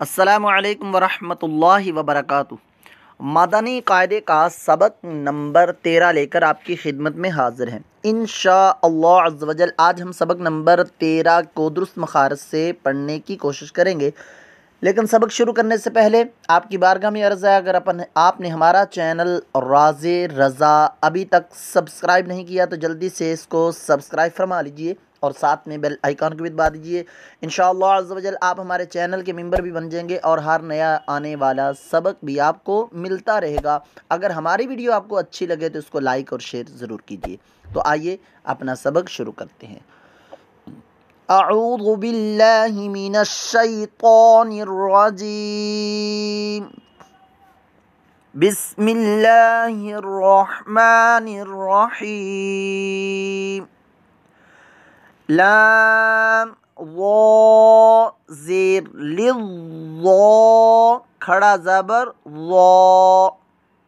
असलकम वरहल वबरक मादानी कायदे का सबक नंबर तेरह लेकर आपकी खिदमत में हाजिर हैं इन शजल आज हम सबक नंबर तेरह को दुरुस्त मखारज से पढ़ने की कोशिश करेंगे लेकिन सबक शुरू करने से पहले आपकी बारगाह में अर्ज़ है अगर अपन आपने हमारा चैनल राज रज़ा अभी तक सब्सक्राइब नहीं किया तो जल्दी से इसको सब्सक्राइब फरमा लीजिए और साथ में बेल आइकॉन को भी दबा दीजिए इन शजल आप हमारे चैनल के मेम्बर भी बन जाएंगे और हर नया आने वाला सबक भी आपको मिलता रहेगा अगर हमारी वीडियो आपको अच्छी लगे तो उसको लाइक और शेयर ज़रूर कीजिए तो आइए अपना सबक शुरू करते हैं أعوذ بالله من الشيطان الرجيم بسم الله الرحمن الرحيم لام ضا زير للضا كرا زبر ضا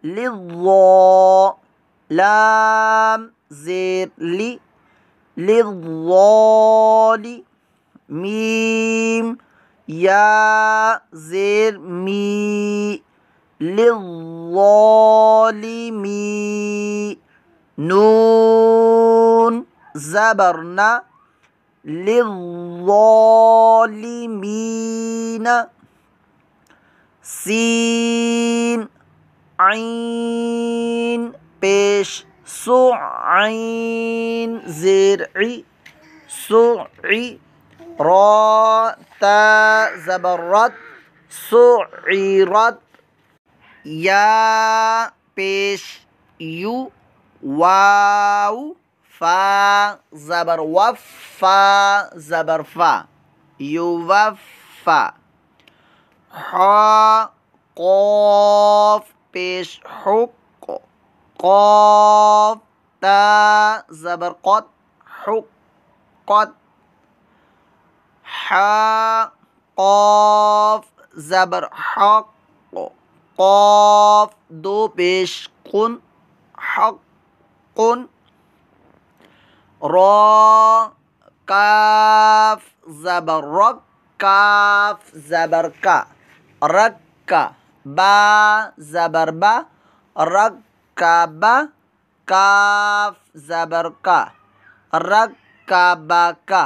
للضا لام زير لي للضال ميم يا زير مي للظالمي نون زبرنا للظالمين سين عين بيش سعين زرعي سعي را تا زبرت سعيرت يا بيش يو واو فا زبر وفا زبر فا يوفا حا قاف بيش حق قاف تا زبر قط قط حا قاف زبر حق قاف دو بيش قن حق قن रो काफ ज़बर रक काफ ज़बर का रक का बा ज़बर बा रक का बा काफ ज़बर का रक का बा का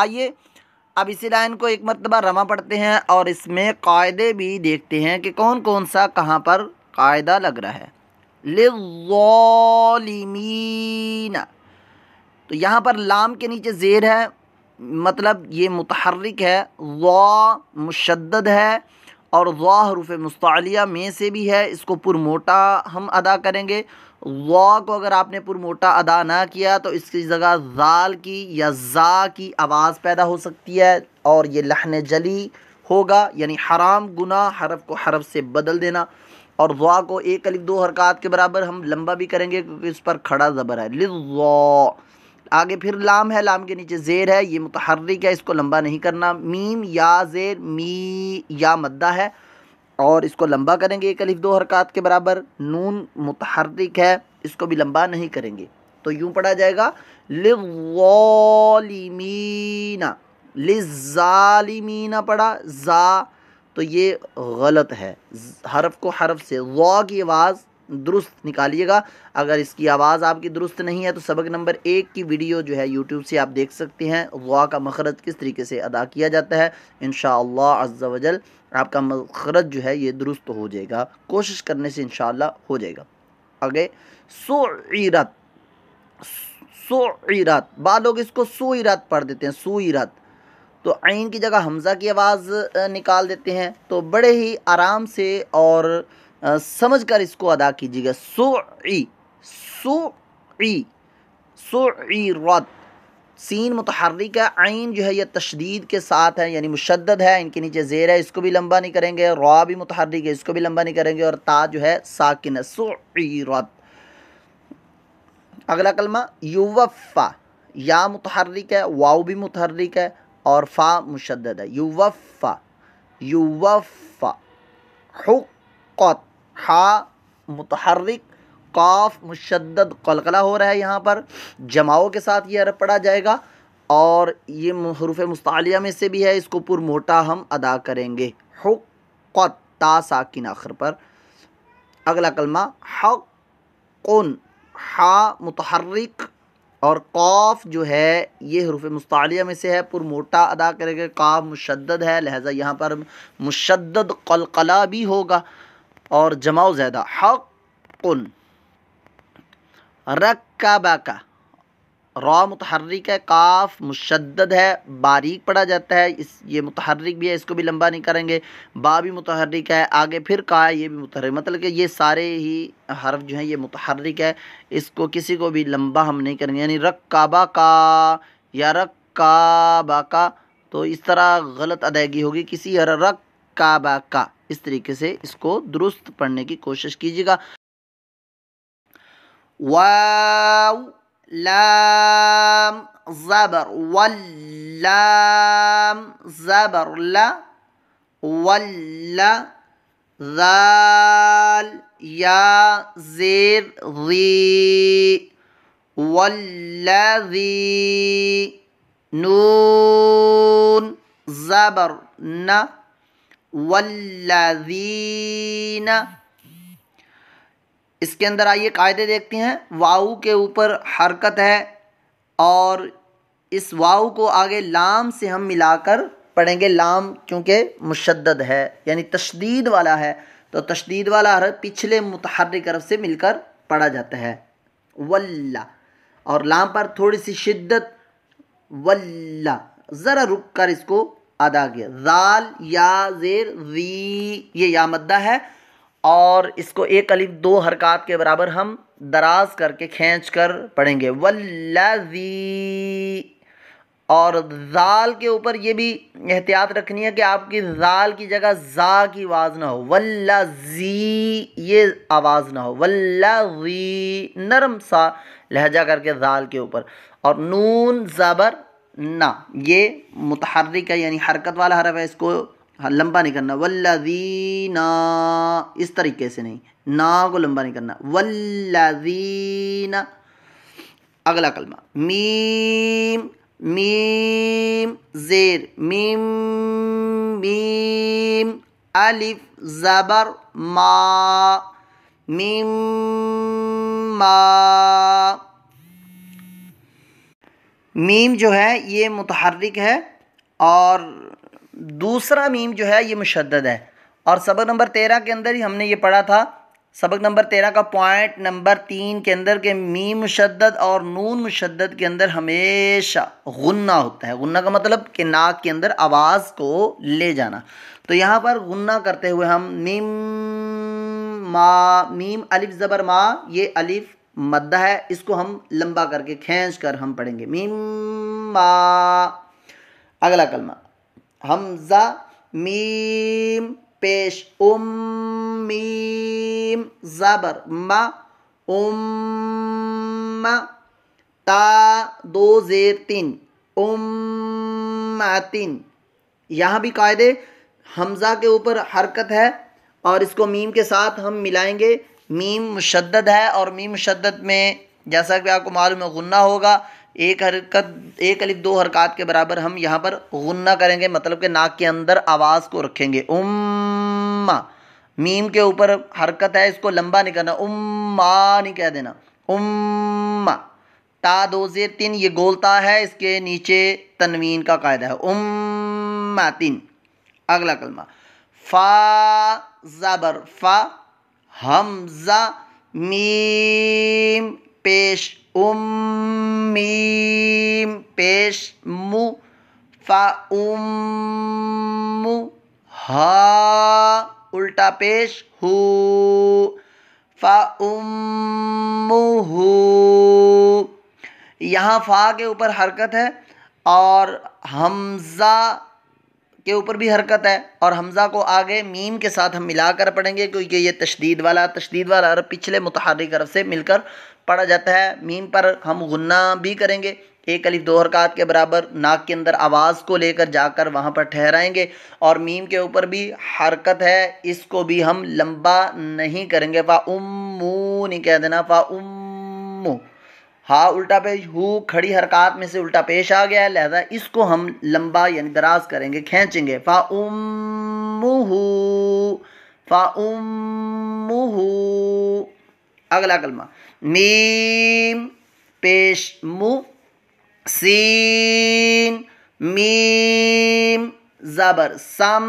आइए अब इसी लाइन को एक मरतबा रमा पढ़ते हैं और इसमें कायदे भी देखते हैं कि कौन कौन सा कहाँ पर कायदा लग रहा है लिमीना तो यहाँ पर लाम के नीचे ज़ेर है मतलब ये मतहरक है वा मुशद्द है और वा रूफ़ मुस्तालिया में से भी है इसको पुरमोटा हम अदा करेंगे वा को अगर आपने पुरमोटा अदा ना किया तो इसकी जगह जाल की या जा की आवाज़ पैदा हो सकती है और ये लहन जली होगा यानी हराम गुना हरफ को हरफ से बदल देना और वा को एक अलिफ दो हरकत के बराबर हम लंबा भी करेंगे क्योंकि इस पर खड़ा ज़बर है लिज़ आगे फिर लाम है लाम के नीचे ज़ेर है ये मुतहरक है इसको लंबा नहीं करना मीम या ज़ेर मी या मद्दा है और इसको लंबा करेंगे एक अलिफ दो हरकत के बराबर नून मुतहरक है इसको भी लंबा नहीं करेंगे तो यूँ पढ़ा जाएगा लिमीना लिजालिमीना पढ़ा जा तो ये गलत है हरफ को हरफ से वा की आवाज़ दुरुस्त निकालिएगा अगर इसकी आवाज़ आपकी दुरुस्त नहीं है तो सबक नंबर एक की वीडियो जो है यूट्यूब से आप देख सकते हैं गुआ का मखरज किस तरीके से अदा किया जाता है इन शजल आपका मखरज जो है ये दुरुस्त हो जाएगा कोशिश करने से इन हो जाएगा आगे सोरत सोरत बाद लोग इसको सोईरत पढ़ देते हैं सोईरत तो आइन की जगह हमज़ा की आवाज़ निकाल देते हैं तो बड़े ही आराम से और समझ कर इसको अदा कीजिएगा सोई सो ई रत सीन मतहरिक आइन जो है यह तशदीद के साथ है यानी मुशद है इनके नीचे जेर है इसको भी लंबा नहीं करेंगे रॉ भी मतहरिक है इसको भी लंबा नहीं करेंगे और ता जो है साकिन है रत अगला कलमा युवफ़ा या मतहरिक है वाओ भी मतहरिक है और फ़ा मुशद है युवफ़ा युवफ़ा हुक़त हा मुतहरक काफ मुशद कलकला हो रहा है यहाँ पर जमाओं के साथ ये अरब पढ़ा जाएगा और ये हरूफ मुस्तालिया में से भी है इसको पुर मोटा हम अदा करेंगे हक़त ता साकिन आखिर पर अगला कलमा हक़न हा मुतहरक और काफ जो है ये हरूफ मुस्तालिया में से है पुर मोटा अदा करेंगे काफ मुशद है लिहाजा यहाँ पर मुशद कलकला भी होगा और जमाओ ज़्यादा हक रक्का का रॉ मतहरिक है काफ मुशद है बारीक पढ़ा जाता है इस ये मतहरिक भी है इसको भी लंबा नहीं करेंगे बा भी मुतहरक है आगे फिर का है ये भी मुतहरक मतलब कि ये सारे ही हर्फ जो हैं ये मतहरिक है इसको किसी को भी लंबा हम नहीं करेंगे यानी रक काबा का या रक काबा का तो इस तरह गलत अदायगी होगी किसी रक काबा का इस तरीके से इसको दुरुस्त पढ़ने की कोशिश कीजिएगा वाव लाम जबर वल्लाम जबर ला या जेर री नून जबर ना वल्लजीन इसके अंदर आइए कायदे देखते हैं वाऊ के ऊपर हरकत है और इस वाऊ को आगे लाम से हम मिलाकर पढ़ेंगे लाम क्योंकि मुशद्दद है यानी तशदीद वाला है तो तशदीद वाला हर पिछले मुतहरक से मिलकर पढ़ा जाता है वल्ला और लाम पर थोड़ी सी शिद्दत वल्ला ज़रा रुक कर इसको अदा गया जाल या जेर री ये या मद्दा है और इसको एक अलिफ दो हरकत के बराबर हम दराज करके खींच कर पढ़ेंगे वल्लजी और जाल के ऊपर ये भी एहतियात रखनी है कि आपकी जाल की जगह जा की आवाज़ ना हो वल्ला जी ये आवाज़ ना हो वल्ला नरम सा लहजा करके जाल के ऊपर और नून ज़बर ना ये मुतहरक है यानी हरकत वाला हरफ है इसको लंबा नहीं करना वल्लजीना इस तरीके से नहीं ना को लंबा नहीं करना वल्लजीना अगला कलमा मीम मीम जेर मीम मीम अलिफ ज़बर मा मीम मा मीम जो है ये मतहरक है और दूसरा मीम जो है ये मुशद है और सबक नंबर तेरह के अंदर ही हमने ये पढ़ा था सबक नंबर तेरह का पॉइंट नंबर तीन के अंदर के मीम मुशद और नून मुशद के अंदर हमेशा गुन्ना होता है गुन्ना का मतलब कि नाक के अंदर आवाज़ को ले जाना तो यहाँ पर गुन्ना करते हुए हम मीम मा मीम अलिफ ज़बर मा ये अलिफ मद्दा है इसको हम लंबा करके खींच कर हम पढ़ेंगे मीमा अगला कलमा हमजा मीम पेश उम मीम जबर मा उम ता दो जेर तीन उम तीन यहाँ भी कायदे हमज़ा के ऊपर हरकत है और इसको मीम के साथ हम मिलाएंगे मीम मुशद है और मीम मुशद में जैसा कि आपको मालूम है गुन्ना होगा एक हरकत एक अलिफ दो हरकत के बराबर हम यहाँ पर गुन्ना करेंगे मतलब कि नाक के अंदर आवाज़ को रखेंगे उम मीम के ऊपर हरकत है इसको लंबा नहीं करना उम्मा नहीं कह देना उम ता दो जेर तीन ये गोलता है इसके नीचे तनवीन का कायदा है उम्मा तीन अगला कलमा फा ज़बर फा हमज़ा मीम पेश उम मीम पेश मु फा उम हा उल्टा पेश हु फा उम हु यहाँ फ़ा के ऊपर हरकत है और हमज़ा के ऊपर भी हरकत है और हमज़ा को आगे मीम के साथ हम मिला कर पढ़ेंगे क्योंकि ये तशदीद वाला तशदीद वाला अरब पिछले मुतहरक अरब से मिलकर पढ़ा जाता है मीम पर हम गुन्ना भी करेंगे एक अलिफ दो हरकत के बराबर नाक के अंदर आवाज़ को लेकर जाकर वहाँ पर ठहराएंगे और मीम के ऊपर भी हरकत है इसको भी हम लम्बा नहीं करेंगे फ़ा उम्मू नहीं कह देना फ़ा उम्मू हा उल्टा पेश हु खड़ी हरकत में से उल्टा पेश आ गया है लिहाजा इसको हम लंबा यानी दराज करेंगे खींचेंगे फा उम्मू फा उमू अगला कलमा मीम पेश मु सीन मीम ज़बर सम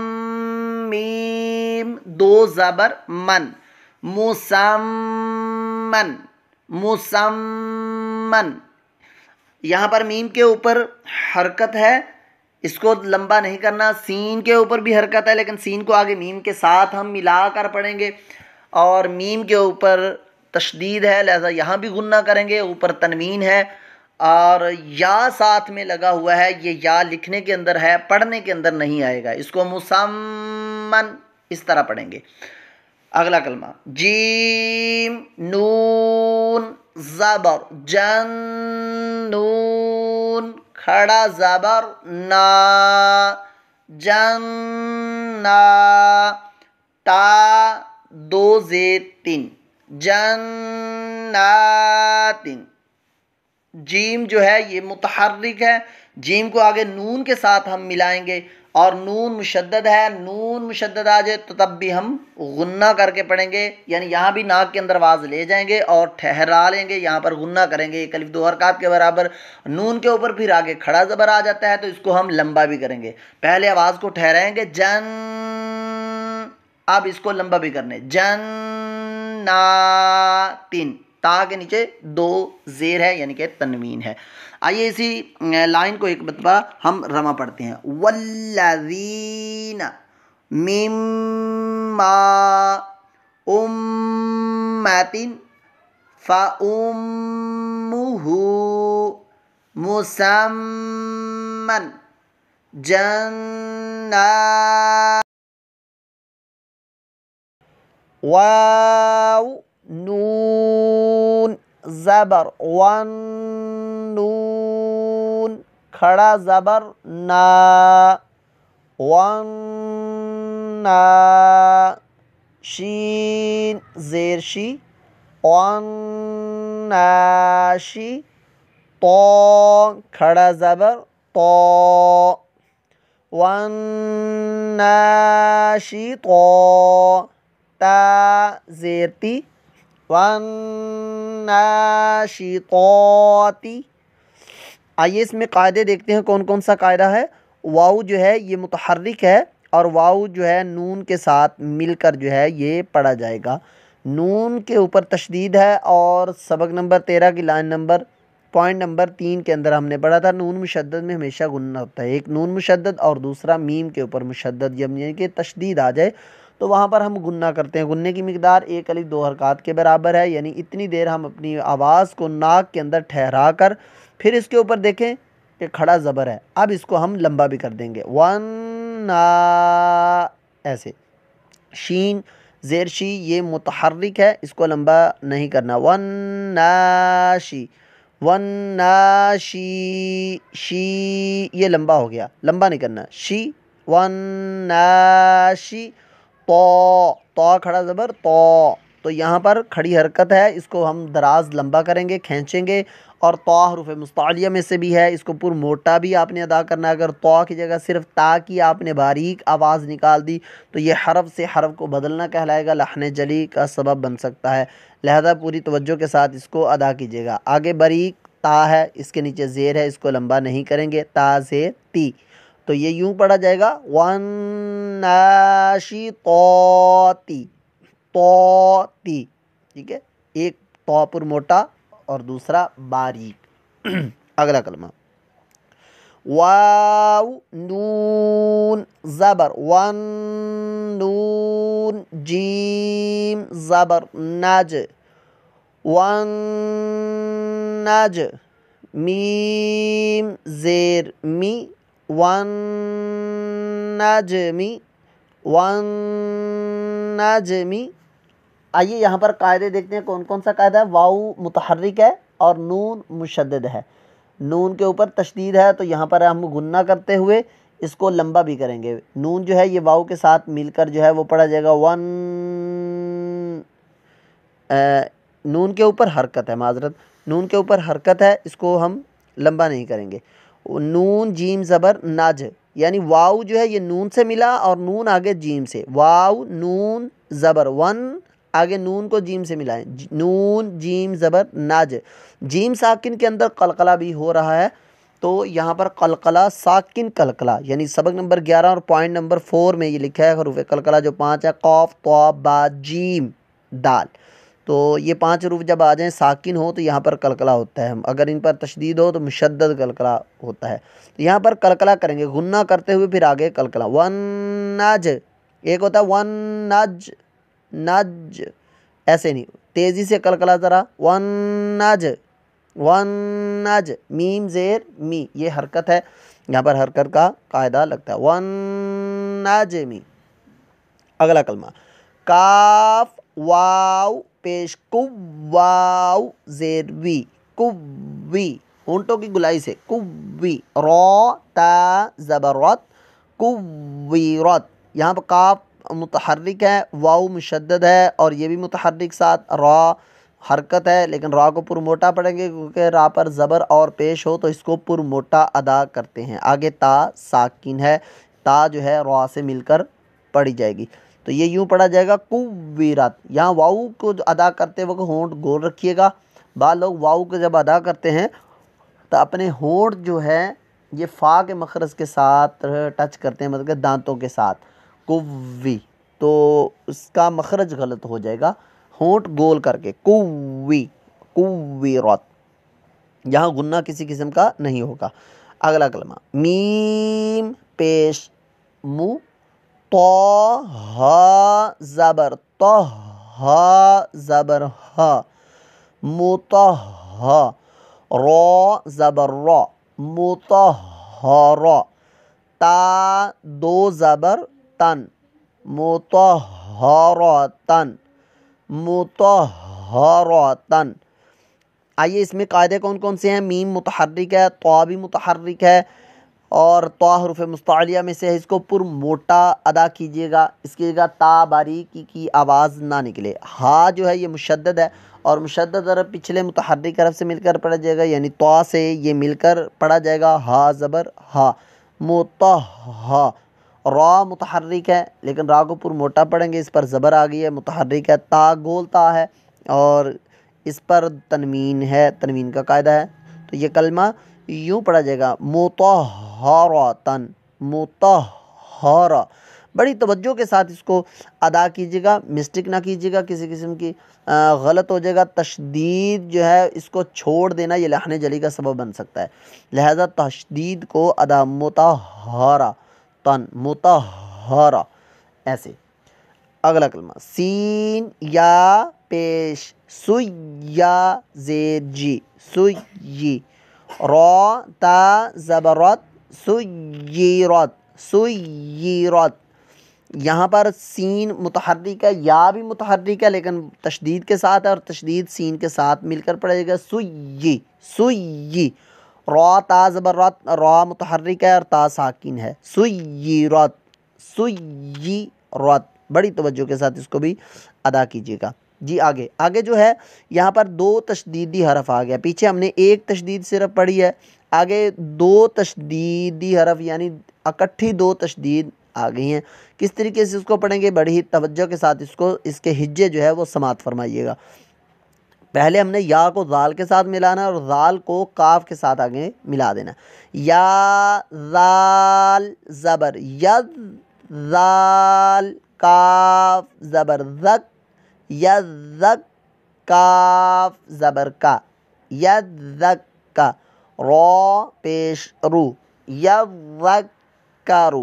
मीम दो ज़बर मन मुसम्मन मुसम मन यहाँ पर मीम के ऊपर हरकत है इसको लंबा नहीं करना सीन के ऊपर भी हरकत है लेकिन सीन को आगे मीम के साथ हम मिला कर पढ़ेंगे और मीम के ऊपर तशदीद है लिहाजा यहाँ भी गुन्ना करेंगे ऊपर तनवीन है और या साथ में लगा हुआ है ये या लिखने के अंदर है पढ़ने के अंदर नहीं आएगा इसको मुसम्मन इस तरह पढ़ेंगे अगला कलमा जीम नून ज़बर जन नून खड़ा ज़बर ना जन्ना ता दो जे तीन तीन जीम जो है ये मुतहरिक है जीम को आगे नून के साथ हम मिलाएंगे और नून मुशद है नून मुशद्द आ जाए तो तब भी हम गुन्ना करके पढ़ेंगे यानी यहाँ भी नाक के अंदर आवाज़ ले जाएंगे और ठहरा लेंगे यहाँ पर गुन्ना करेंगे एक अलिफ दो हरकत के बराबर नून के ऊपर फिर आगे खड़ा ज़बर आ जाता है तो इसको हम लंबा भी करेंगे पहले आवाज़ को ठहराएंगे जन अब इसको लंबा भी करने जन ना तीन ता के नीचे दो जेर है यानी कि तनवीन है आइए इसी लाइन को एक बतबा हम रमा पढ़ते हैं वल्लवीन मिम्मा उम्मतिन फ़उम्मुहु मुसम्मन जन्ना वाव नून ज़बर वन नून খাড়া যাবার না ওয়ান না শিন জের শি অন্নাশি ত খাড়া যাবার ত ওয়ান্নাশি ত তা জেরতি ওয়ান্নাশি ততি आइए इसमें कायदे देखते हैं कौन कौन सा कायदा है वाऊ जो है ये मतहरक है और वाऊ जो है नून के साथ मिलकर जो है ये पढ़ा जाएगा नून के ऊपर तशदीद है और सबक नंबर तेरह की लाइन नंबर पॉइंट नंबर तीन के अंदर हमने पढ़ा था नून मुशद में हमेशा गुन्ना होता है एक नून मुशद और दूसरा मीम के ऊपर मुशद जब यानी कि तशदीद आ जाए तो वहाँ पर हम गुन्ना करते हैं गुन्ने की मकदार एक अली दो हरकत के बराबर है यानी इतनी देर हम अपनी आवाज़ को नाक के अंदर ठहरा कर फिर इसके ऊपर देखें कि खड़ा ज़बर है अब इसको हम लंबा भी कर देंगे वन ना ऐसे शीन जेर शी ये मुतहरिक है इसको लंबा नहीं करना वन नाशी वन नाशी शी ये लंबा हो गया लंबा नहीं करना शी वन नाशी तो तो खड़ा ज़बर तो तो यहाँ पर खड़ी हरकत है इसको हम दराज लंबा करेंगे खींचेंगे और तो हरूफ मुस्तालिया में से भी है इसको पुर मोटा भी आपने अदा करना अगर तो की जगह सिर्फ ता की आपने बारीक आवाज़ निकाल दी तो ये हरफ से हरफ को बदलना कहलाएगा लहन जली का सबब बन सकता है लिहाजा पूरी तवज्जो के साथ इसको अदा कीजिएगा आगे बारीक ता है इसके नीचे जेर है इसको लंबा नहीं करेंगे ता से ती तो ये यूँ पढ़ा जाएगा वन नाशी तो ती तोती ठीक है एक तोपुर मोटा और दूसरा बारीक अगला कलमा वाव नून ज़बर वन नून जीम ज़बर नज वन नज मीम ज़ेर मी वन नज मी वन नज मी आइए यहाँ पर कायदे देखते हैं कौन कौन सा कायदा है वाऊ मुतहरक है और नून मुशद है नून के ऊपर तशदीद है तो यहाँ पर हम गुन्ना करते हुए इसको लंबा भी करेंगे नून जो है ये वाऊ के साथ मिलकर जो है वो पढ़ा जाएगा वन आ, नून के ऊपर हरकत है माजरत नून के ऊपर हरकत है इसको हम लंबा नहीं करेंगे नून जीम ज़बर नाज यानी वाऊ जो है ये नून से मिला और नून आगे जीम से वाऊ नून ज़बर वन आगे नून को जीम से मिलाएं नून जीम ज़बर नाज जीम साकिन के अंदर कलकला भी हो रहा है तो यहाँ पर कलकला साकिन कलकला यानी सबक नंबर ग्यारह और पॉइंट नंबर फोर में ये लिखा है हरूफ कलकला जो पाँच है कौफ तो जीम दाल तो ये पांच रूफ जब आ जाएँ साकिन हो तो यहाँ पर कलकला होता है अगर इन पर तशदीद हो तो मुशद कलकला होता है तो यहाँ पर कलकला करेंगे गुन्ना करते हुए फिर आगे कलकला वन नज एक होता है वन नज नज ऐसे नहीं तेज़ी से कल कला ज़रा वन नज वन नज मीम जेर मी ये हरकत है यहाँ पर हरकत का कायदा लगता है वन नज मी अगला कलमा काफ वाव पेश जेर वी कुवी ऊंटों की गुलाई से कुवी रो ता जबरत कुवीरत यहाँ पर काफ मुतहरक है वाऊ मुशद है और ये भी मुतहरक साथ रॉ हरकत है लेकिन रॉ को पुरमोटा पढ़ेंगे क्योंकि रा पर ज़बर और पेश हो तो इसको पुरमोटा अदा करते हैं आगे ता साकिन है ता जो है रॉ से मिलकर पढ़ी जाएगी तो ये यूँ पढ़ा जाएगा कुवीरत यहाँ वाऊ को अदा करते वक्त होंठ गोल रखिएगा बाद लोग वाऊ को जब अदा करते हैं तो अपने होंठ जो है ये फ़ा के मखरज के साथ टच करते हैं मतलब दांतों के साथ कुवी तो इसका मखरज गलत हो जाएगा होंठ गोल करके कुवी कुवी रौत यहाँ गुन्ना किसी किस्म का नहीं होगा अगला कलमा मीम पेश मु तो ह जबर तो ह जबर ह मुतह तो रो जबर रो हो तो रो ता दो जबर मुतहरतन मुतहरतन आइए इसमें कायदे कौन कौन से हैं मीम मुतहरक है तो भी मुतहरक है और तो हरूफ मुस्तालिया में से है इसको पुर मोटा अदा कीजिएगा इसकी जगह ता बारीकी की आवाज़ ना निकले हा जो है ये मुशद है और मुशद अरब पिछले मुतहरक अरब से मिलकर पढ़ा जाएगा यानी तो से ये मिलकर पढ़ा जाएगा हा ज़बर हा मोत हा रॉ मुतहरक है लेकिन रा मोटा पढ़ेंगे इस पर ज़बर आ गई है मुतहरक है ता गोलता है और इस पर तनवीन है तनवीन का कायदा है तो ये कलमा यूँ पढ़ा जाएगा मोतन मोतहरा बड़ी तवज्जो के साथ इसको अदा कीजिएगा मिस्टेक ना कीजिएगा किसी किस्म की आ, गलत हो जाएगा तशदीद जो है इसको छोड़ देना ये लहने जली का सबब बन सकता है लिहाजा तशदीद को अदा मतहरा तन मुतहरा ऐसे अगला कलमा सीन या पेश सुया जेर जी सुई रॉ ता ज़बरत सुई रत यहाँ पर सीन मुतहरिक है या भी मुतहरिक है लेकिन तशदीद के साथ है और तशदीद सीन के साथ मिलकर पड़ेगा सुई सुई रौ ताज़बरत रॉ मतहरक है और ता साकिन है सुई सुयरत बड़ी तवज्जो के साथ इसको भी अदा कीजिएगा जी आगे आगे जो है यहाँ पर दो तशदीदी हरफ आ गया पीछे हमने एक तशदीद सिर्फ पढ़ी है आगे दो तशदीदी हरफ यानी इकट्ठी दो तशदीद आ गई हैं किस तरीके से इसको पढ़ेंगे बड़ी ही तवज्जो के साथ इसको इसके हिज्जे जो है वो समात फरमाइएगा पहले हमने या को जाल के साथ मिलाना और जाल को काफ के साथ आगे मिला देना या जाल ज़बर याल काफ ज़बर जक यक काफ ज़बर का यक का रो पेश रू यक का रू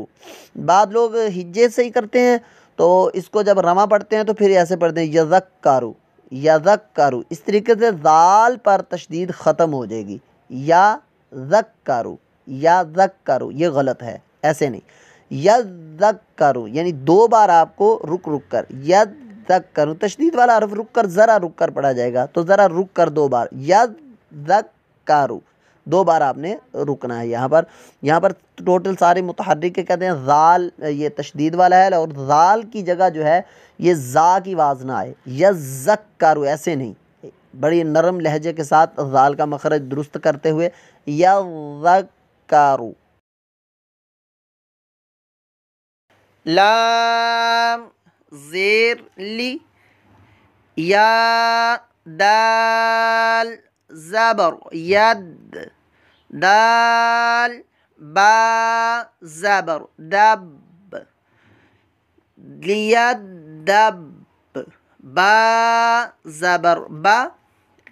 बाद लोग हिज्जे से ही करते हैं तो इसको जब रमा पढ़ते हैं तो फिर ऐसे पढ़ते हैं यक का रू करो इस तरीके से जाल पर तशदीद ख़त्म हो जाएगी या करो या करो ये गलत है ऐसे नहीं करूँ यानी दो बार आपको रुक रुक कर करूँ तशदीद वाला हरफ रुक कर ज़रा रुक कर पढ़ा जाएगा तो ज़रा रुक कर दो बार करो दो बार आपने रुकना है यहाँ पर यहाँ पर टोटल सारे मुतहरक के कहते हैं जाल ये तशदीद वाला है और जाल की जगह जो है ये जा की आवाज़ ना आए यक कारो ऐसे नहीं बड़ी नरम लहजे के साथ जाल का मखरज दुरुस्त करते हुए यक कारो लाम जेर ली या दाल जबर यद दाल बा ज़बर दब लियदब बा ज़बर बा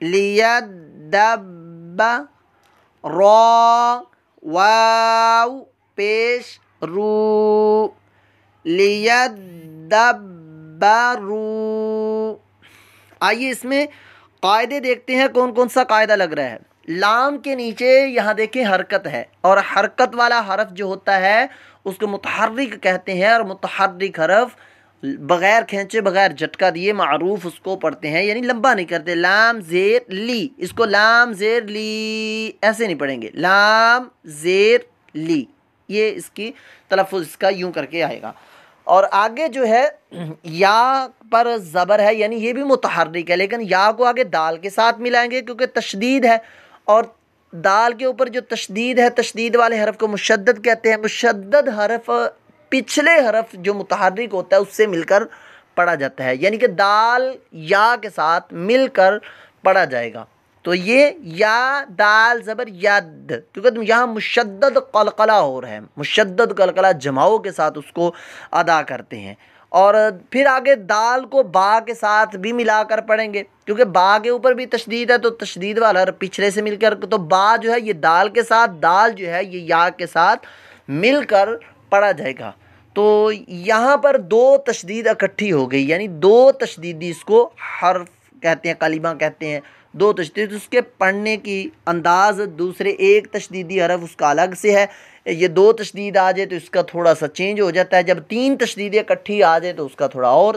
लियदब रो वाव पेश रू लियदब्बरू आइए इसमें कायदे देखते हैं कौन कौन सा कायदा लग रहा है लाम के नीचे यहाँ देखें हरकत है और हरकत वाला हरफ जो होता है उसको मुतहरक कहते हैं और मतहरक हरफ बग़ैर खींचे बग़ैर झटका दिए मरूफ उसको पढ़ते हैं यानी लंबा नहीं करते लाम ज़ेर ली इसको लाम ज़ेर ली ऐसे नहीं पढ़ेंगे लाम ज़ेर ली ये इसकी तलफ़ इसका यूं करके आएगा और आगे जो है या पर ज़बर है यानी ये भी मुतहरक है लेकिन या को आगे दाल के साथ मिलाएंगे क्योंकि तशदीद है और दाल के ऊपर जो तशदीद है तशदीद वाले हरफ को मुशद कहते हैं मुशद हरफ पिछले हरफ जो मुतहरक होता है उससे मिलकर पढ़ा जाता है यानी कि दाल या के साथ मिलकर पढ़ा जाएगा तो ये या दाल ज़बर याद क्योंकि तुम यहाँ मुशद कलकला हो रहा है मुशद कलकला जमाओं के साथ उसको अदा करते हैं और फिर आगे दाल को बा के साथ भी मिलाकर पढ़ेंगे क्योंकि बा के ऊपर भी तशदीद है तो तशदीद वाला पिछले से मिलकर तो बा जो है ये दाल के साथ दाल जो है ये या के साथ मिलकर पढ़ा जाएगा तो यहाँ पर दो तशदीद इकट्ठी हो गई यानी दो तशदीदी इसको हर्फ कहते हैं कलिमा कहते हैं दो तशदीद उसके पढ़ने की अंदाज़ दूसरे एक तशदीदी हरफ उसका अलग से है ये दो तशदीद आ जाए तो इसका थोड़ा सा चेंज हो जाता है जब तीन तशदीदें इकट्ठी आ जाए तो उसका थोड़ा और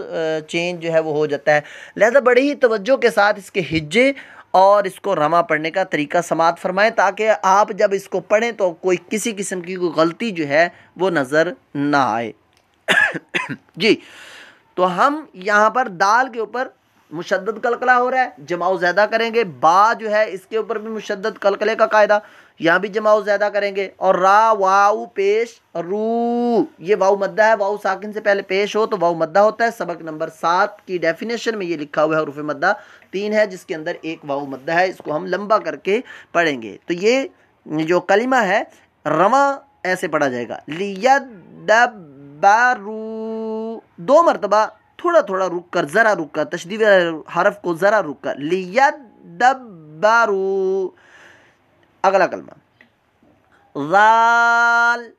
चेंज जो है वो हो जाता है लिहाजा बड़ी ही तवज्जो के साथ इसके हिज्जे और इसको रमा पढ़ने का तरीका समात फरमाएं ताकि आप जब इसको पढ़ें तो कोई किसी किस्म की कोई गलती जो है वो नज़र ना आए जी तो हम यहाँ पर दाल के ऊपर मुशद कलकला हो रहा है जमाव ज़्यादा करेंगे बा जो है इसके ऊपर भी मुशद कलकले का कायदा यहाँ भी जमाओ ज़्यादा करेंगे और रा वाऊ पेश रू ये वाऊ मद्दा है वाऊ साकिन से पहले पेश हो तो वाऊ मद्दा होता है सबक नंबर सात की डेफिनेशन में ये लिखा हुआ है हरूफ मद्दा तीन है जिसके अंदर एक वाऊ मद्दा है इसको हम लंबा करके पढ़ेंगे तो ये जो कलिमा है रवा ऐसे पढ़ा जाएगा लिया दो मरतबा थोड़ा थोड़ा रुक कर ज़रा रुक कर तशदी हरफ को ज़रा रुक कर लिया दबारू अगला कलमा जाल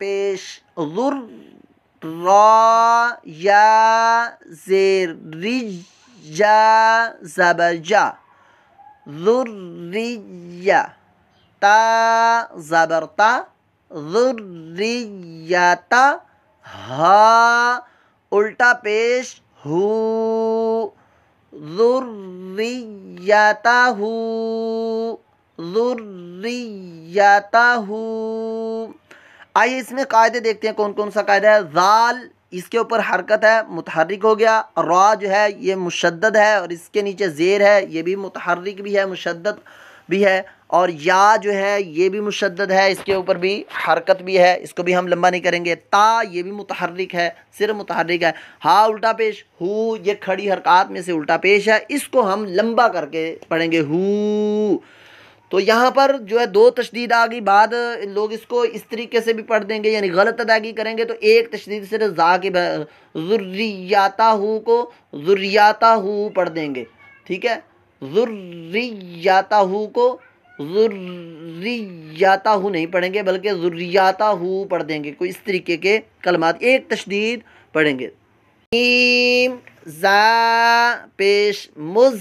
पेश या जेर रिजा जबरजा जुर्रिया ता जबरता जुर्रियाता हा उल्टा पेश हू आइए इसमें कायदे देखते हैं कौन कौन सा कायदा है जाल इसके ऊपर हरकत है मुतहरक हो गया रॉ जो है ये मुशद्द है और इसके नीचे जेर है ये भी मुतहरक भी है मुशद भी है और या जो है ये भी मुशद है इसके ऊपर भी हरकत भी है इसको भी हम लंबा नहीं करेंगे ता ये भी मुतहरक है सिर मुतहरक है हा उल्टा पेश हु ये खड़ी हरकत में से उल्टा पेश है इसको हम लंबा करके पढ़ेंगे हु तो यहाँ पर जो है दो तशदीद आ गई बाद लोग इसको इस तरीके से भी पढ़ देंगे यानी गलत अदायगी करेंगे तो एक तशदीद सिर्फ जा के जुर्रियाता हु को जुर्रियाता हु पढ़ देंगे ठीक है जुर्रियाता हु को जुर्रियाता हु नहीं पढ़ेंगे बल्कि जुर्रियाता हु पढ़ देंगे कोई इस तरीके के कलमात एक तशदीद पढ़ेंगे मीम जा पेश मुज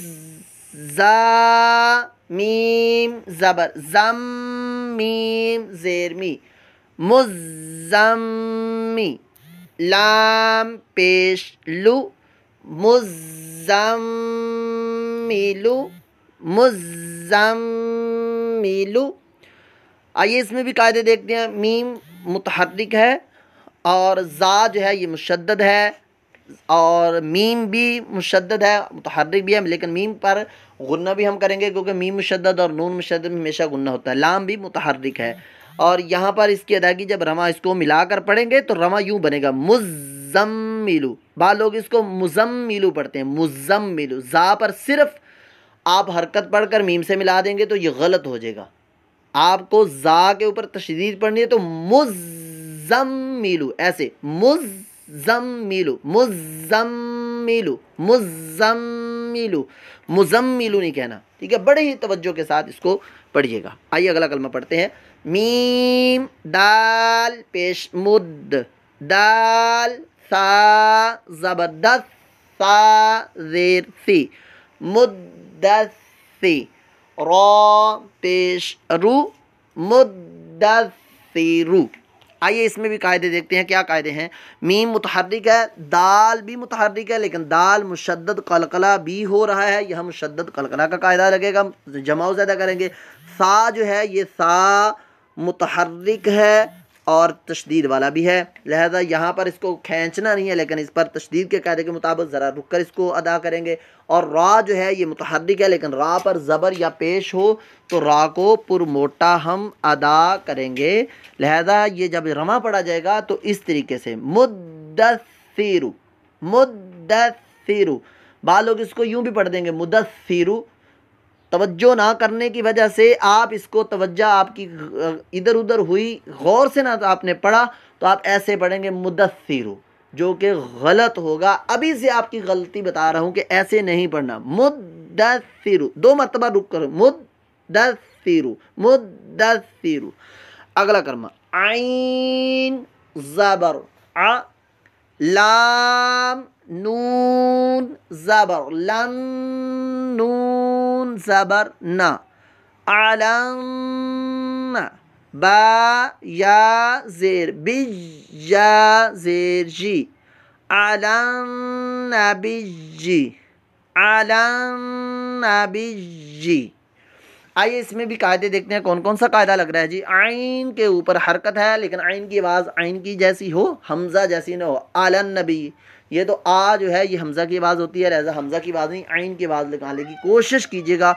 मीम जबर जम मीम जेरमी मुजमी लाम पेश लू मुजमिलू मुजम्मिलु आइए इसमें भी कायदे देखते हैं मीम मतहरक है और ज़ा जो है ये मुशद है और मीम भी मुशद है मतहरक भी है लेकिन मीम पर गुन्ना भी हम करेंगे क्योंकि मीम मुशद और नून मुशद में हमेशा गुन्ना होता है लाम भी मतहरक है और यहाँ पर इसकी अदायगी जब रमा इसको मिलाकर पढ़ेंगे तो रमा यूँ बनेगा मुजम्मिलु बा लोग इसको मुजम्मिलु पढ़ते हैं मुजम्मिलु ज़ा पर सिर्फ़ आप हरकत पढ़कर मीम से मिला देंगे तो ये गलत हो जाएगा आपको जा के ऊपर तशदीद पढ़नी है तो मुजम मीलू ऐसे मुजम मिलू मुजम मीलू मुजम मिलू मुजम मीलू नहीं कहना ठीक है बड़े ही तवज्जो के साथ इसको पढ़िएगा आइए अगला कलमा पढ़ते हैं मीम दाल पेश मुद दाल सा जबरदस्त सा जेर सी मुद मुद्दसी रू आइए इसमें भी कायदे देखते हैं क्या कायदे हैं मीम मुतहर्रिक है दाल भी मुतहरक है लेकिन दाल मुशद कलकला भी हो रहा है यह मुशद कलकला का कायदा लगेगा जमाव ज़्यादा करेंगे सा जो है ये सा मुतहरक है और तशदीद वाला भी है लिहाजा यहाँ पर इसको खींचना नहीं है लेकिन इस पर तशदीद के कायदे के मुताबिक ज़रा रुक कर इसको अदा करेंगे और रा जो है ये मतहरक है लेकिन रा पर ज़बर या पेश हो तो रा को पुरमोटा हम अदा करेंगे लिहाजा ये जब रमा पढ़ा जाएगा तो इस तरीके से मुद्दरू मुद्दरू बाद लोग इसको यूँ भी पढ़ देंगे मुदस्सिरु तवज्जो ना करने की वजह से आप इसको तवज्जो आपकी इधर उधर हुई गौर से ना आपने पढ़ा तो आप ऐसे पढ़ेंगे मुदस्सिर जो कि गलत होगा अभी से आपकी गलती बता रहा हूँ कि ऐसे नहीं पढ़ना मुदस्सिर दो मरतबा रुक करो मुदस्सिर मुदस्सिर अगला कर्मा आइन ज़बर आ لام نون زبر لن نون زبر نا علن با يا زير بجا زير جي علن بجي علن بجي आइए इसमें भी कायदे देखते हैं कौन कौन सा कायदा लग रहा है जी आइन के ऊपर हरकत है लेकिन आइन की आवाज़ आइन की जैसी हो हमज़ा जैसी ना हो आलन नबी ये तो आ जो है ये हमज़ा की आवाज़ होती है रजा हमज़ा की आवाज़ नहीं आइन की आवाज़ निकालने की कोशिश कीजिएगा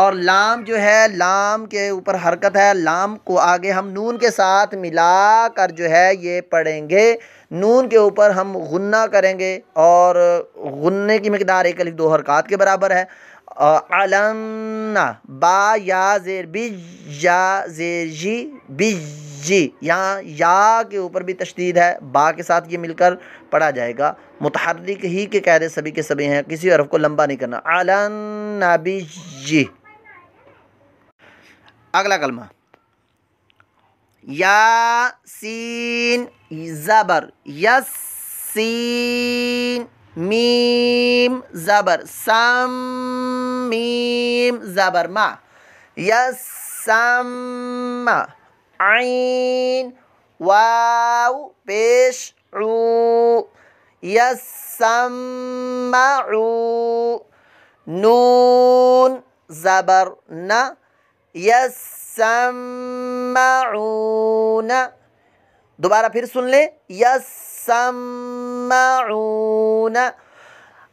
और लाम जो है लाम के ऊपर हरकत है लाम को आगे हम नून के साथ मिला कर जो है ये पढ़ेंगे नून के ऊपर हम गुन्ना करेंगे और गुन्ने की मकदार एक अलग दो हरकत के बराबर है अलन्ना बा या जेर बिज जेर जी बिजी यहाँ या के ऊपर भी तशदीद है बा के साथ ये मिलकर पढ़ा जाएगा मुतहरिक ही के कायदे सभी के सभी हैं किसी अरफ को लंबा नहीं करना अलन्ना बिजी अगला कलमा या सीन ज़बर यस सीन ميم زبر سم ميم زبر ما يسمع عين واو بش عو يسمع نون زبرنا يسمعون दोबारा फिर सुन ले यसमाऊन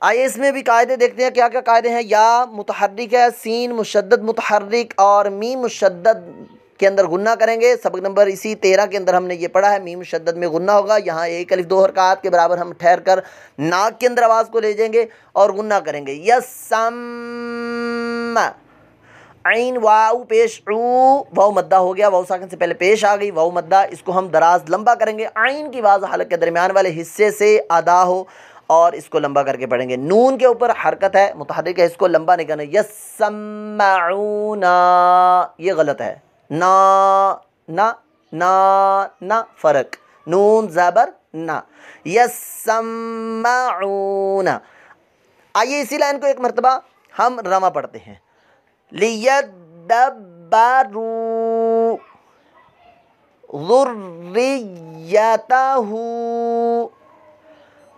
आइए इसमें भी कायदे देखते हैं क्या क्या कायदे हैं या मुतहरिक है सीन मुशद्दद मुतहरक और मी मुशद्दद के अंदर गुन्ना करेंगे सबक नंबर इसी तेरह के अंदर हमने ये पढ़ा है मीम शद्दत में गुन्ना होगा यहाँ एक अलिफ दो हरकत के बराबर हम ठहर कर नाक के अंदर आवाज़ को ले जाएंगे और गुन्ना करेंगे सम आइन वाऊ पेश ऊ वाऊ मद्दा हो गया वाऊ साकन से पहले पेश आ गई वाऊ मद्दा इसको हम दराज लंबा करेंगे आइन की वाज हालत के दरमियान वाले हिस्से से आदा हो और इसको लंबा करके पढ़ेंगे नून के ऊपर हरकत है मुतहरिक है इसको लंबा नहीं करना यस ये गलत है ना ना ना ना फ़र्क नून ज़बर ना यसमाऊना आइए इसी लाइन को एक मरतबा हम रमा पढ़ते हैं ليدبروا ذريته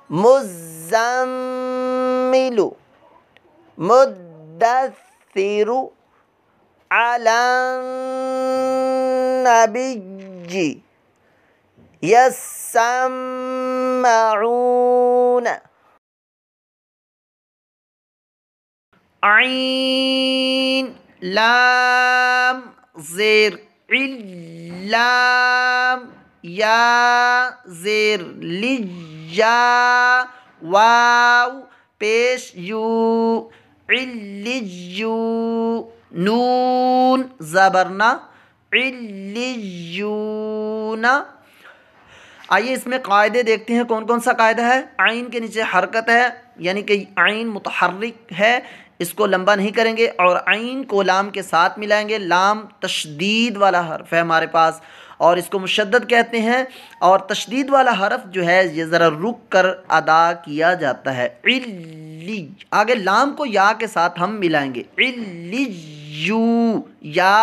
مزمل مدثر على النبي يسمعون आइन लाम ज़ेर इल्लाम या ज़ेर लिजा वाव पेश यू इल्लिजू नून ज़बरना इल्लिजूना आइए इसमें कायदे देखते हैं कौन कौन सा कायदा है आइन के नीचे हरकत है यानी कि आइन मुतहरक है इसको लंबा नहीं करेंगे और आइन को लाम के साथ मिलाएंगे लाम तशदीद वाला हरफ है हमारे पास और इसको मुशद्द कहते हैं और तशदीद वाला हरफ जो है ये ज़रा रुक कर अदा किया जाता है इली आगे लाम को या के साथ हम मिलाएंगे इली यू या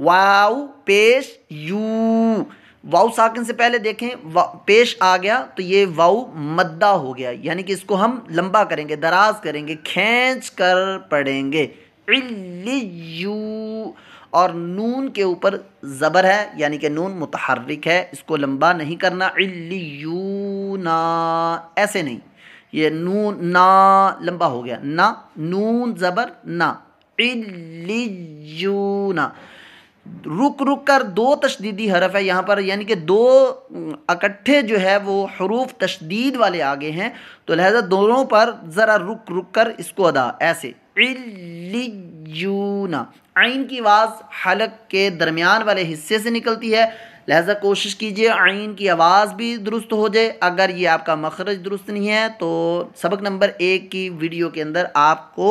वाव पेश यू वाऊ साकिन से पहले देखें पेश आ गया तो ये वाऊ मद्दा हो गया यानी कि इसको हम लंबा करेंगे दराज करेंगे खींच कर पढ़ेंगे और नून के ऊपर ज़बर है यानी कि नून मुतहरक है इसको लंबा नहीं करना ना ऐसे नहीं ये नून ना लंबा हो गया ना नून ज़बर ना इल्लियूना रुक रुक कर दो तशदीदी हरफ है यहाँ पर यानी कि दो इकट्ठे जो है वो हरूफ तशदीद वाले आगे हैं तो लिहाजा दोनों पर ज़रा रुक रुक कर इसको अदा ऐसे इल्लिजूना आइन की आवाज़ हलक के दरमियान वाले हिस्से से निकलती है लिहाजा कोशिश कीजिए आइन की आवाज़ भी दुरुस्त हो जाए अगर ये आपका मखरज दुरुस्त नहीं है तो सबक नंबर एक की वीडियो के अंदर आपको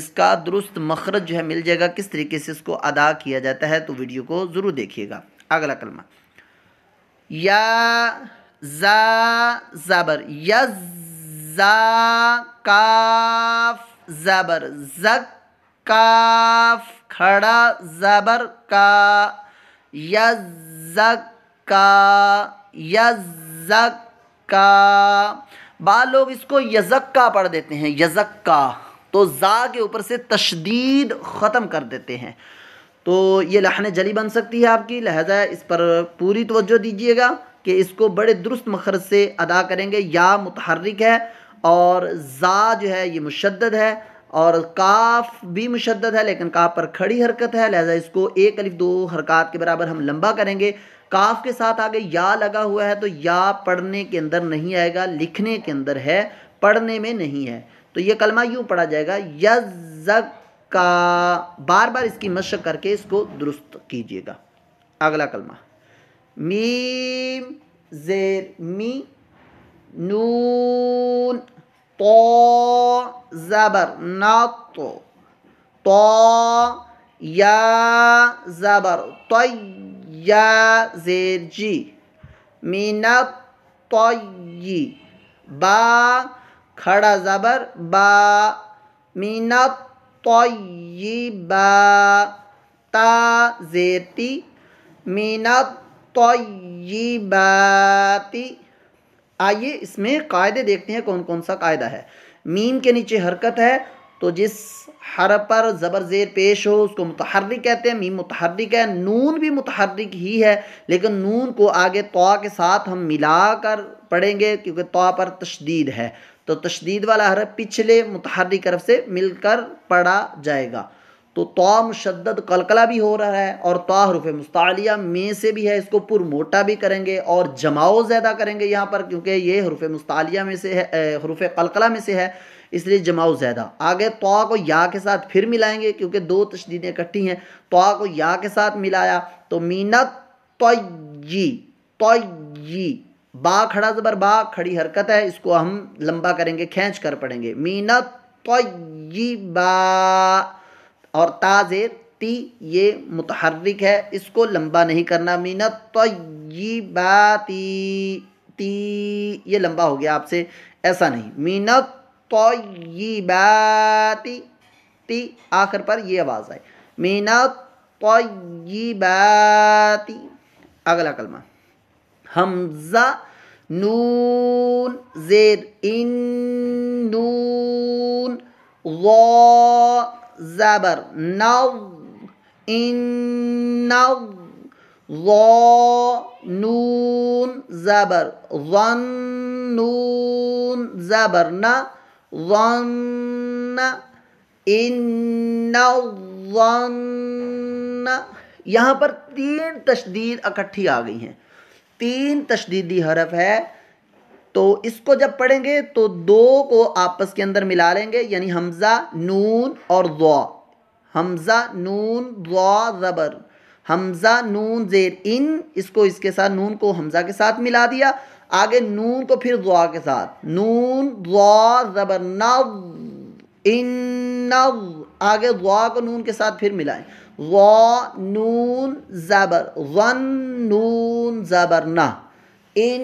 इसका दुरुस्त मखरज जो है मिल जाएगा किस तरीके से इसको अदा किया जाता है तो वीडियो को ज़रूर देखिएगा अगला कलमा या जा ज़बर या जा काफ ज़बर ज काफ खड़ा ज़बर का या यज्जक्का यज्जक्का लोग इसको यजक्का पढ़ देते हैं यजक्का तो जा के ऊपर से तशदीद ख़त्म कर देते हैं तो ये लहन जली बन सकती है आपकी लहजा इस पर पूरी तवज्जो दीजिएगा कि इसको बड़े दुरुस्त मखरज से अदा करेंगे या मुतहरक है और जा जो है ये मुशद है और काफ भी मुशद है लेकिन काफ पर खड़ी हरकत है लिहाजा इसको एक अलिफ दो हरकत के बराबर हम लंबा करेंगे काफ के साथ आगे या लगा हुआ है तो या पढ़ने के अंदर नहीं आएगा लिखने के अंदर है पढ़ने में नहीं है तो ये कलमा यूँ पढ़ा जाएगा यज का बार बार इसकी मशक करके इसको दुरुस्त कीजिएगा अगला कलमा मीम जेर मी नून ط زبر نط ط يا زبر طي زير جي من الطي با खड़ा जबर बा मीनत तय्यिबा ता जेती मीनत तय्यिबाती आइए इसमें कायदे देखते हैं कौन कौन सा कायदा है मीम के नीचे हरकत है तो जिस हर पर ज़बर ज़ेर पेश हो उसको मुतहर्रिक कहते हैं मीम मुतहर्रिक है नून भी मुतहरक ही है लेकिन नून को आगे तो के साथ हम मिला कर पढ़ेंगे क्योंकि तो पर तशदीद है तो तशदीद वाला हरफ पिछले मुतहरक हरफ से मिलकर पढ़ा जाएगा तो तवा मुशद कलकला भी हो रहा है और तो हरूफ मुस्तालिया में से भी है इसको पुर मोटा भी करेंगे और जमाओ ज़्यादा करेंगे यहाँ पर क्योंकि ये हरूफ मुस्तालिया में से है हरूफ कलकला में से है इसलिए जमाओ ज़्यादा आगे तो को या के साथ फिर मिलाएंगे क्योंकि दो तशदीदें इकट्ठी हैं तो को या के साथ मिलाया तो मीना तोयी तोयी बा खड़ा ज़बर बा खड़ी हरकत है इसको हम लंबा करेंगे खींच कर पड़ेंगे मीना तोयी बा और ताजेर ती ये मुतहरक है इसको लंबा नहीं करना मीना तय्यबाती ती ये लंबा हो गया आपसे ऐसा नहीं मीना तय्यबाती ती आखिर पर ये आवाज़ आए मीना तय्यबाती अगला कलमा हमज़ा नून जेर इन नून वा ज़बर नव इन नव नून ज़बर वन नून ज़बर न वन इन वन यहाँ पर तीन तशदीद इकट्ठी आ गई हैं तीन तशदीदी हरफ है तो इसको जब पढ़ेंगे तो दो को आपस के अंदर मिला लेंगे यानी हमज़ा नून और ज़ा हमज़ा नून ज़ा ज़बर हमज़ा नून ज़ेर इन इसको इसके साथ नून को हमज़ा के साथ मिला दिया आगे नून को फिर ज़ा के साथ नून ज़ा ज़बर नव इन नव आगे ज़ा को नून के साथ फिर मिलाएं ज़ा नून ज़बर वन नून ज़बर ना इन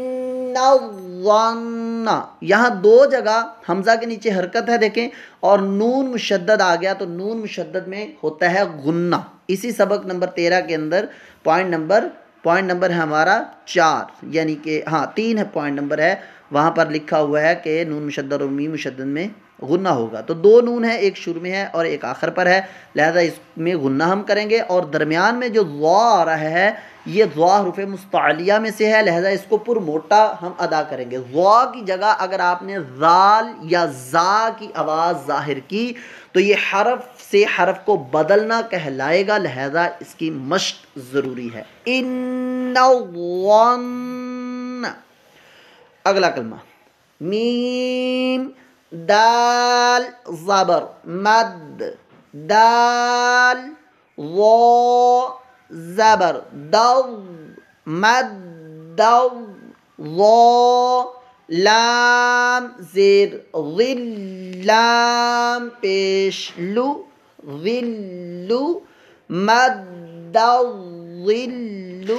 नव वाना यहाँ दो जगह हमजा के नीचे हरकत है देखें और नून मुशद्दद आ गया तो नून मुशद्दद में होता है गुन्ना इसी सबक नंबर तेरह के अंदर पॉइंट नंबर पॉइंट नंबर है हमारा चार यानी कि हाँ तीन है पॉइंट नंबर है वहाँ पर लिखा हुआ है कि नून मुशद और मी मुशद में गुन्ना होगा तो दो नून है एक शुरू में है और एक आखिर पर है लिहाजा इसमें गुन्ना हम करेंगे और दरमियान में जो वा आ रहा है ये ज़्वा हरूफ मुस्तालिया में से है लहजा इसको पुरमोटा हम अदा करेंगे ज़्वा की जगह अगर आपने जाल या जा की आवाज़ ज़ाहिर की तो ये हरफ से हरफ को बदलना कहलाएगा लहजा इसकी मश्क ज़रूरी है इन अगला कलमा मीम दाल ज़बर मद दाल वो ज़बर दव मद दव वो लाम ज़िर लाम पेश लू विल्लू मद विल्लू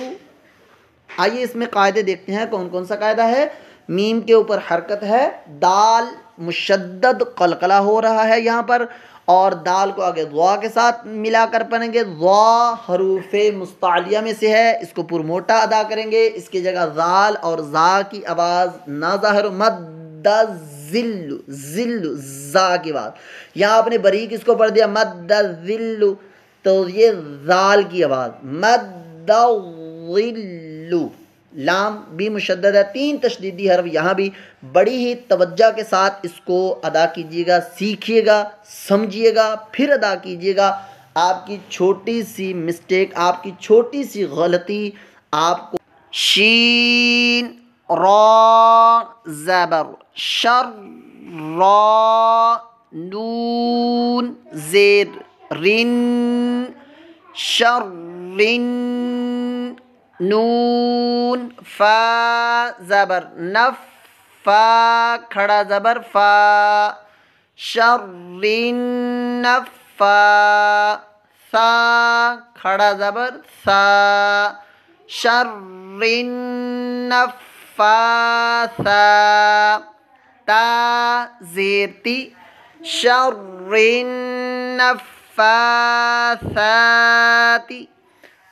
आइए इसमें कायदे देखते हैं कौन कौन सा कायदा है मीम के ऊपर हरकत है दाल मुशद्दद कलकला हो रहा है यहाँ पर और दाल को आगे दुआ के साथ मिला कर पढ़ेंगे दुआ हरूफ मुस्तालिया में से है इसको पुरमोटा अदा करेंगे इसकी जगह जाल और जा की आवाज़ ना ज़ाहर मद जिल्लु जिल्लु जा की आवाज़ यहाँ आपने बरीक इसको पढ़ दिया मद जिल्लु तो ये जाल की आवाज़ मद्दा जिल्लु लाम भी मुशद तीन तशदीदी हरफ यहाँ भी बड़ी ही तवज्जा के साथ इसको अदा कीजिएगा सीखिएगा समझिएगा फिर अदा कीजिएगा आपकी छोटी सी मिस्टेक आपकी छोटी सी गलती आपको शीन रैबर शर नून जेर रिन शर रिन نون فا زبر نف فا کھڑا زبر فا شر نفا سا کھڑا زبر سا شر نفا سا تا زیر تی شر نفا سا تی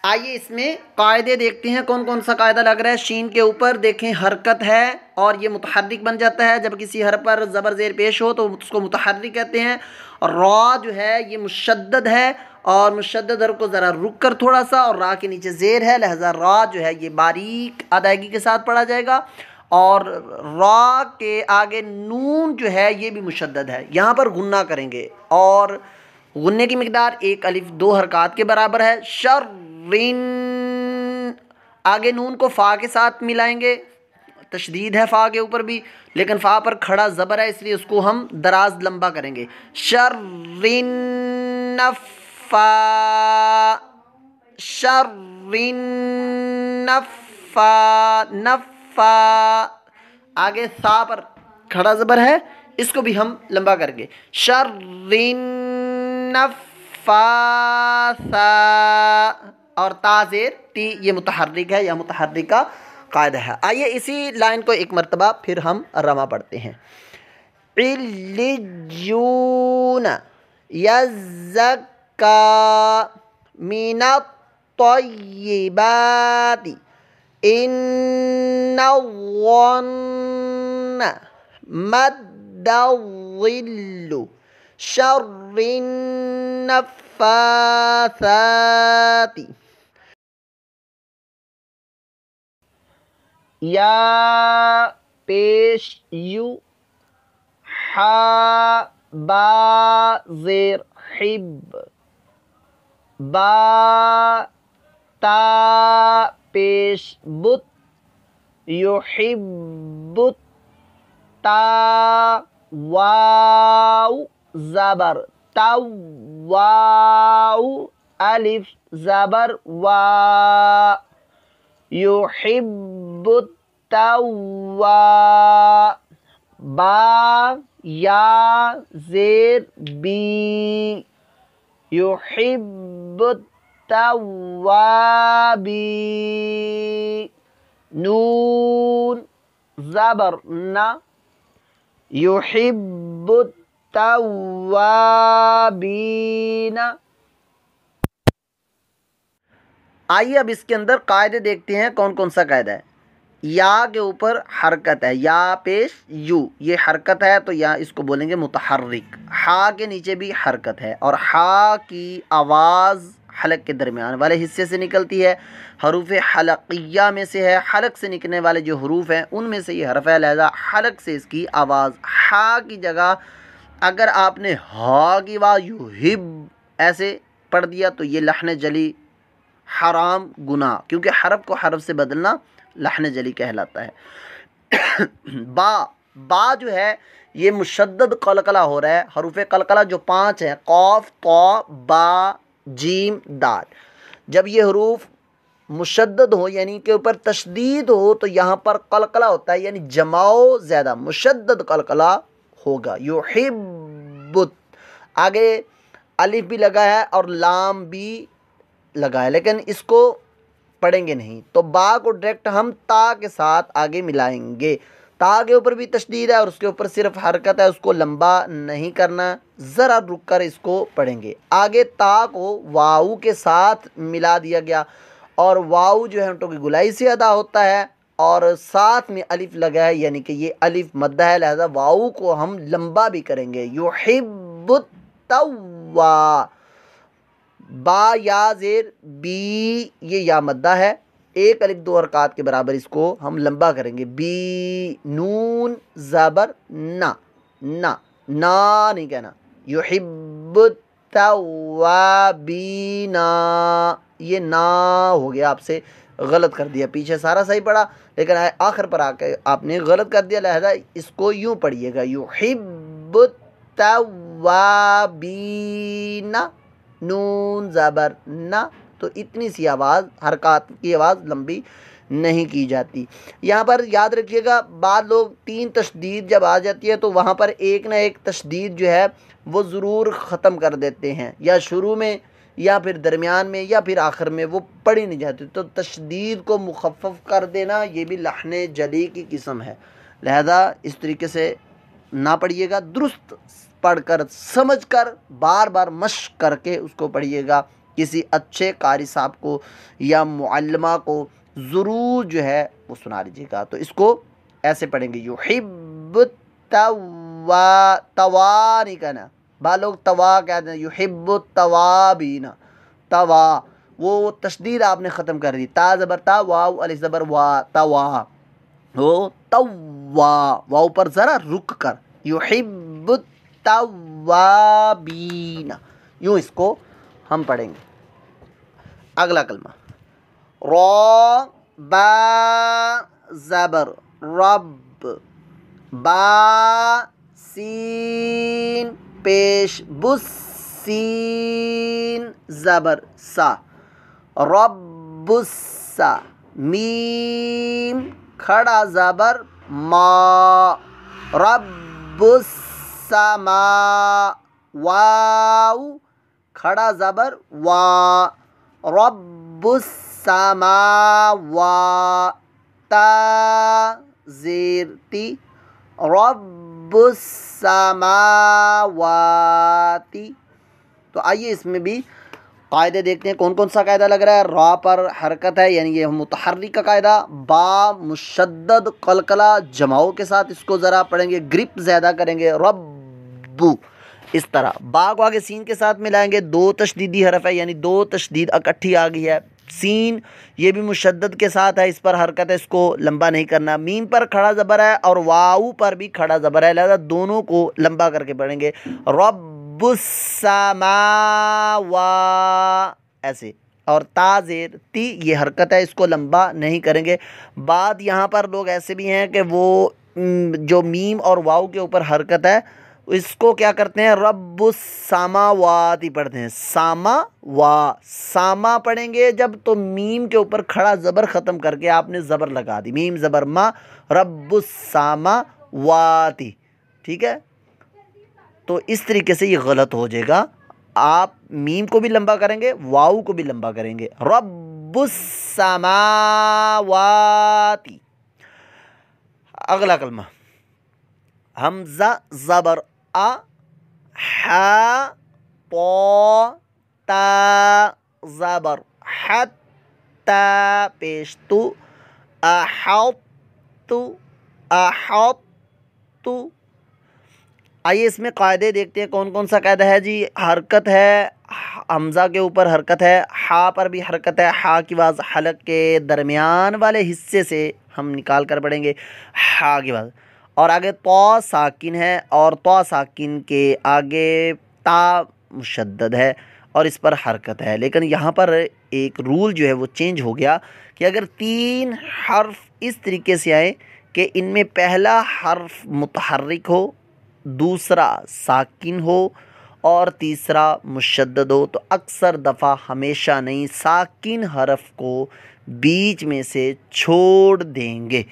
आइए इसमें कायदे देखते हैं कौन कौन सा कायदा लग रहा है शीन के ऊपर देखें हरकत है और ये मुतहरक बन जाता है जब किसी हर पर ज़बर ज़ेर पेश हो तो उसको मुतहरिक कहते हैं और रॉ जो है ये मुशद है और मुशद हर को ज़रा रुक कर थोड़ा सा और रा के नीचे ज़ेर है लहजा रॉ जो है ये बारीक अदायगी के साथ पढ़ा जाएगा और रॉ के आगे नून जो है ये भी मुशद है यहाँ पर गुन्ना करेंगे और गुन्ने की मकदार एक अलिफ दो हरकत के बराबर है शर रिन आगे नून को फ़ा के साथ मिलाएंगे तशदीद है फ़ा के ऊपर भी लेकिन फ़ा पर खड़ा ज़बर है इसलिए उसको हम दराज लंबा करेंगे शर्रिन शर्रिन नफ़ा नफ़ा आगे सा पर खड़ा ज़बर है इसको भी हम लंबा करेंगे शर्रिन नफ़ा और ताज़ेर टी ये मुतहरक है या मुतहरक का कायदा है आइए इसी लाइन को एक मरतबा फिर हम रमा पढ़ते हैं इल्लिजून यज़क्का मिनत तय्यबाति इन वन मद्दविल्लु शर्रिन्नफ़ासाति يا بيش يو حا با زير حب با تا بيش بوت يحب تا واو زبر تو واو ألف زبر وا يحب तवा बा या जेर बी युहिब तवाबी नून ज़बर न يحب तवाबीन आइए अब इसके अंदर कायदे देखते हैं कौन कौन सा कायदा है या के ऊपर हरकत है या पेश यू ये हरकत है तो या इसको बोलेंगे मुतहरक हा के नीचे भी हरकत है और हा की आवाज़ हलक के दरमियान वाले हिस्से से निकलती है हरूफ हलकिया में से है हलक से निकलने वाले जो हरूफ हैं उनमें से ये हरफ है लहजा हलक से इसकी आवाज़ हा की जगह अगर आपने हा की वाह यू हिब ऐसे पढ़ दिया तो ये लहन जली हराम गुना क्योंकि हरफ को हरफ से बदलना लहन जली कहलाता है बा बा जो है ये मुशद कलकला हो रहा है हरूफ कलकला जो पाँच हैं कौफ तो बा जीम दाल जब ये हरूफ मुशद हो यानी के ऊपर तशदीद हो तो यहाँ पर कलकला होता है यानी जमाओ ज़्यादा मुशद कलकला होगा युहिब्बुत आगे अलिफ भी लगा है और लाम भी लगा है लेकिन इसको पढ़ेंगे नहीं तो बा को डायरेक्ट हम ता के साथ आगे मिलाएंगे ता के ऊपर भी तशदीद है और उसके ऊपर सिर्फ हरकत है उसको लंबा नहीं करना ज़रा रुक कर इसको पढ़ेंगे आगे ता को वाऊ के साथ मिला दिया गया और वाऊ जो है उन की गुलाई से अदा होता है और साथ में अलिफ लगा है यानी कि ये अलिफ मद्द है लिहाजा वाऊ को हम लंबा भी करेंगे यो तवा बा या ज़ेर बी ये या मद्दा है एक अलिफ दो हरकत के बराबर इसको हम लंबा करेंगे बी नून ज़बर ना ना ना नहीं कहना युहिब तवाबीना ये ना हो गया आपसे गलत कर दिया पीछे सारा सही पड़ा लेकिन आखिर पर आके आपने गलत कर दिया लहजा इसको यूँ पढ़िएगा युहिब तवाबीना नून ज़बर ना तो इतनी सी आवाज़ हरकत की आवाज़ लंबी नहीं की जाती यहाँ पर याद रखिएगा बाद लोग तीन तशदीद जब आ जाती है तो वहाँ पर एक ना एक तशदीद जो है वो ज़रूर ख़त्म कर देते हैं या शुरू में या फिर दरमियान में या फिर आखिर में वो पढ़ी नहीं जाती तो तशदीद को मुखफ़ कर देना ये भी लहन जली की किस्म है लिहाजा इस तरीके से ना पढ़िएगा दुरुस्त पढ़कर समझकर बार बार मश्क करके उसको पढ़िएगा किसी अच्छे कारी साहब को या मुल्मा को ज़रूर जो है वो सुना लीजिएगा तो इसको ऐसे पढ़ेंगे युहिब तवा तवा नहीं कहना बा लोग तवा कहते हैं यू हिब तवा वो तशदीर आपने ख़त्म कर दी ता ज़बर ता वाह अली ज़बर वाह तवा वो तवा वाह पर ज़रा रुक कर हिब तवाबीन यूं इसको हम पढ़ेंगे अगला कलमा रो बा रब बान पेश बुसीन ज़बर सा रबुस्सा मीम खड़ा ज़बर मा रब्बुस्सा समा वाउ खड़ा ज़बर वा रब्बुस्समा वा ती तो आइए इसमें भी कायदे देखते हैं कौन कौन सा कायदा लग रहा है रॉ पर हरकत है यानी ये मुतहरिक का कायदा बा मुशद्द कलकला जमाओ के साथ इसको ज़रा पढ़ेंगे ग्रिप ज़्यादा करेंगे रब बू इस तरह बाग वागे सीन के साथ मिलाएंगे दो तशदीदी हरफ है यानी दो तशदीद इकट्ठी आ गई है सीन ये भी मुशद के साथ है इस पर हरकत है इसको लंबा नहीं करना मीम पर खड़ा ज़बर है और वाऊ पर भी खड़ा ज़बर है लिहाजा दोनों को लंबा करके पढ़ेंगे रबुसमा ऐसे और ताजेर ती ये हरकत है इसको लंबा नहीं करेंगे बाद यहाँ पर लोग ऐसे भी हैं कि वो जो मीम और वाऊ के ऊपर हरकत है इसको क्या करते हैं रब ही पढ़ते हैं सामा वा सामा पढ़ेंगे जब तो मीम के ऊपर खड़ा ज़बर ख़त्म करके आपने ज़बर लगा दी मीम ज़बर मा रब सामा वाती ठीक है तो इस तरीके से ये गलत हो जाएगा आप मीम को भी लंबा करेंगे वाऊ को भी लंबा करेंगे सामावाती अगला कलमा हमज़ा ज़बर अ ह पो त ज़बर हत पेश तु अहत आइए इसमें कायदे देखते हैं कौन कौन सा कायदा है जी हरकत है हमज़ा के ऊपर हरकत है हा पर भी हरकत है हा की आवाज़ हलक के दरमियान वाले हिस्से से हम निकाल कर पढ़ेंगे हा की आवाज़ और आगे तो साकिन है और तो साकिन के आगे ता मुशद है और इस पर हरकत है लेकिन यहाँ पर एक रूल जो है वो चेंज हो गया कि अगर तीन हर्फ इस तरीके से आए कि इनमें पहला हर्फ मुतहरक हो दूसरा साकिन हो और तीसरा मुशद हो तो अक्सर दफ़ा हमेशा नहीं साकिन हरफ को बीच में से छोड़ देंगे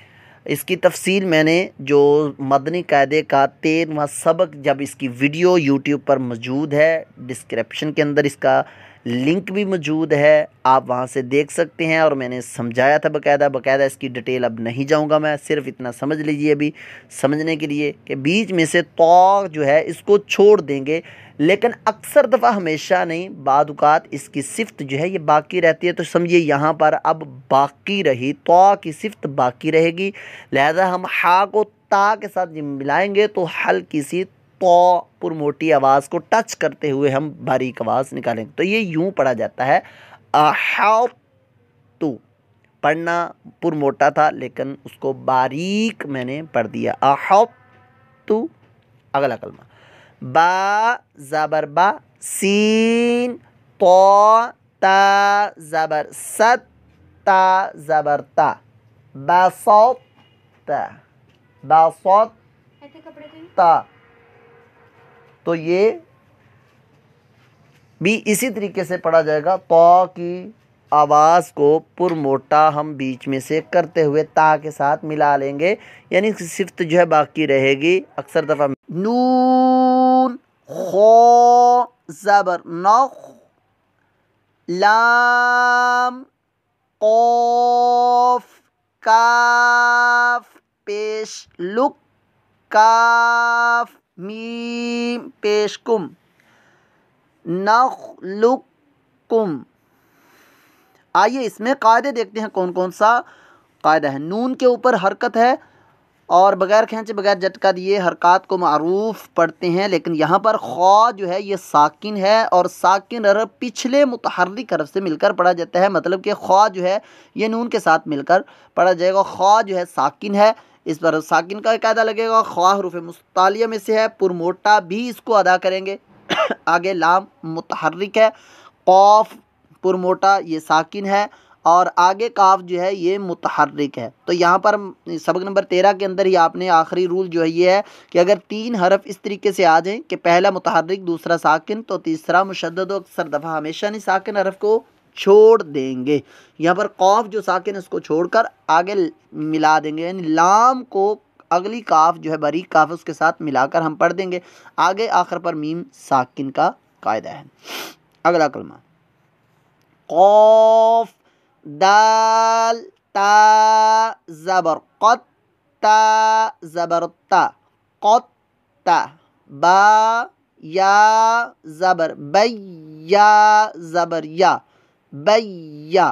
इसकी तफसील मैंने जो मदनी कायदे का तेरवा सबक जब इसकी वीडियो यूट्यूब पर मौजूद है डिस्क्रिप्शन के अंदर इसका लिंक भी मौजूद है आप वहाँ से देख सकते हैं और मैंने समझाया था बकायदा बकायदा इसकी डिटेल अब नहीं जाऊँगा मैं सिर्फ इतना समझ लीजिए अभी समझने के लिए कि बीच में से तो जो है इसको छोड़ देंगे लेकिन अक्सर दफ़ा हमेशा नहीं बादुकात इसकी सिफ्त जो है ये बाकी रहती है तो समझिए यहाँ पर अब बाकी रही तो की सिफ्त बाकी रहेगी लिहाजा हम हा को ता के साथ मिलाएंगे तो हल्की सी तो पुरमोटी आवाज़ को टच करते हुए हम बारीक आवाज़ निकालेंगे तो ये यूँ पढ़ा जाता है हाउ टू पढ़ना पुरमोटा था लेकिन उसको बारीक मैंने पढ़ दिया आहोप टू अगला कलमा बा ज़बर बा सीन तो ता ज़बर सत ता ज़बर ता बसौत बसौत ता तो ये भी इसी तरीके से पढ़ा जाएगा तो की आवाज़ को पुरमोटा हम बीच में से करते हुए ता के साथ मिला लेंगे यानी सिफ्त तो जो है बाकी रहेगी अक्सर दफ़ा नून खो ज़बर नख लाम कौफ काफ पेश लुक काफ मीम पेश कुम नख लुक कुम आइए इसमें कायदे देखते हैं कौन कौन सा कायदा है नून के ऊपर हरकत है और बग़ैर खींचे बग़ैर झटका दिए हरकत को मरूफ़ पढ़ते हैं लेकिन यहाँ पर ख्वा जो है ये साकिन है और साकिन अरब पिछले मतहरक अरब से मिलकर पढ़ा जाता है मतलब कि ख्वा जो है ये नून के साथ मिलकर पढ़ा जाएगा ख्वा जो है साकिन है इस पर साकिन का कायदा लगेगा ख्वा रूफ मुस्तालिया में से है पुरमोटा भी इसको अदा करेंगे आगे लाम मतहरक है कौफ पुरमोटा ये साकिन है और आगे काफ जो है ये मुतहरक है तो यहाँ पर सबक नंबर तेरह के अंदर ही आपने आखिरी रूल जो है ये है कि अगर तीन हरफ इस तरीके से आ जाएँ कि पहला मुतहरक दूसरा साकिन तो तीसरा मुशद अक्सर दफ़ा हमेशा नहीं साकिन हरफ को छोड़ देंगे यहाँ पर कौफ जो साकिन उसको छोड़कर आगे मिला देंगे यानी लाम को अगली काफ जो है बरीक काफ उसके साथ मिलाकर हम पढ़ देंगे आगे आखिर पर मीम साकिन का कायदा है अगला कलमा कौफ दाल ता ज़बर क़त्ता ज़बर ता क़त्ता बा या ज़बर बैया ज़बर या बैया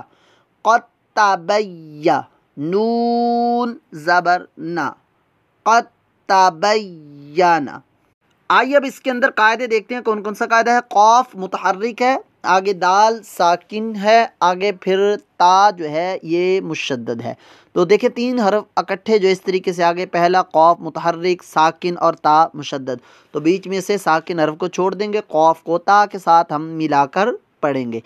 क़त्ता बैया नून ज़बर ना क़त्ता बैया ना आइए अब इसके अंदर कायदे देखते हैं कौन कौन सा कायदा है कौफ मुतहर्रिक है आगे दाल साकिन है आगे फिर ता जो है ये मुशद है तो देखिए तीन हरफ इकट्ठे जो इस तरीके से आगे पहला कौफ मुतहरक साकिन और ता मुशद तो बीच में से साकिन हरफ को छोड़ देंगे कौफ को ता के साथ हम मिलाकर पढ़ेंगे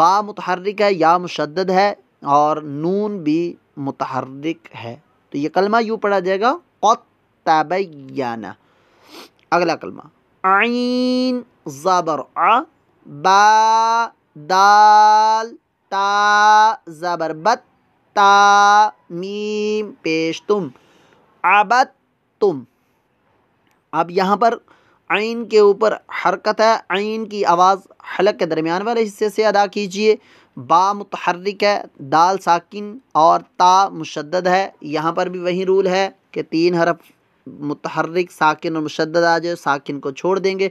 बा मुतहरक है या मुशद है और नून भी मुतहरक है तो ये कलमा यूँ पढ़ा जाएगा कौतबयाना अगला कलमा आइन ज़ाबर आ बा दाल ता ज़बरबत ता मीम पेश तुम आबत तुम अब यहाँ पर आइन के ऊपर हरकत है आइन की आवाज़ हलक के दरमियान वाले हिस्से से अदा कीजिए बा मतहरक है दाल साकिन और ता मुशद है यहाँ पर भी वही रूल है कि तीन हरफ मतहरक साकिन और मुशद्द आ जाए साकिन को छोड़ देंगे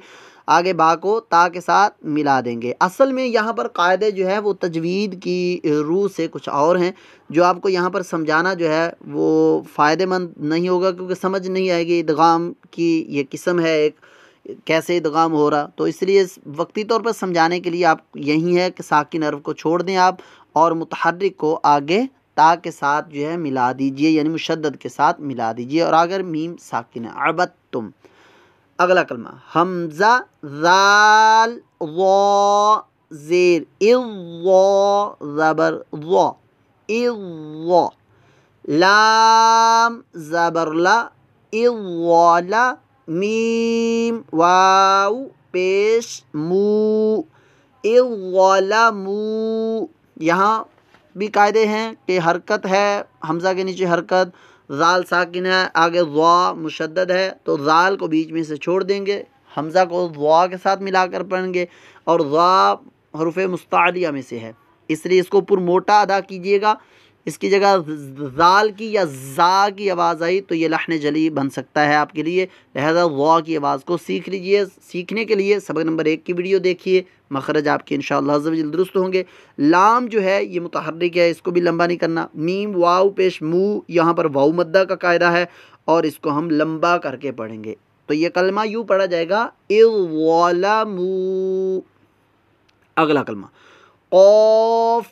आगे बा को ता के साथ मिला देंगे असल में यहाँ पर कायदे जो है वो तजवीद की रूह से कुछ और हैं जो आपको यहाँ पर समझाना जो है वो फ़ायदेमंद नहीं होगा क्योंकि समझ नहीं आएगी ईदगाम की ये किस्म है एक कैसे इदगाम हो रहा तो इसलिए वक्ती तौर पर समझाने के लिए आप यही है कि साकिन अरब को छोड़ दें आप और मुतहरक को आगे ता के साथ जो है मिला दीजिए यानी मुशद के साथ मिला दीजिए और अगर मीम साकिन अरबत तुम अगला कलमा हमज़ा जाल वो ज़ेर इो ज़बर वो इो लाम ज़बर ला इला मीम वाव पेश मू इला मू यहाँ भी कायदे हैं कि हरकत है हमज़ा के नीचे हरकत ज़ाल साकिन है आगे वा मुशद है तो ज़ाल को बीच में से छोड़ देंगे हमज़ा को वा के साथ मिलाकर पढ़ेंगे और वा हरूफ मुस्तालिया में से है इसलिए इसको पुरमोटा अदा कीजिएगा इसकी जगह जाल की या जा की आवाज़ आई तो ये लहन जली बन सकता है आपके लिए लहजा वा की आवाज़ को सीख लीजिए सीखने के लिए सबक नंबर एक की वीडियो देखिए मखरज आपके इन शजल दुरुस्त होंगे लाम जो है ये मुतहरक है इसको भी लंबा नहीं करना मीम वाऊ पेश मुँह यहाँ पर वाऊ मद्दा का कायदा है और इसको हम लंबा करके पढ़ेंगे तो ये कलमा यूँ पढ़ा जाएगा इलामू अगला कलमा ऑफ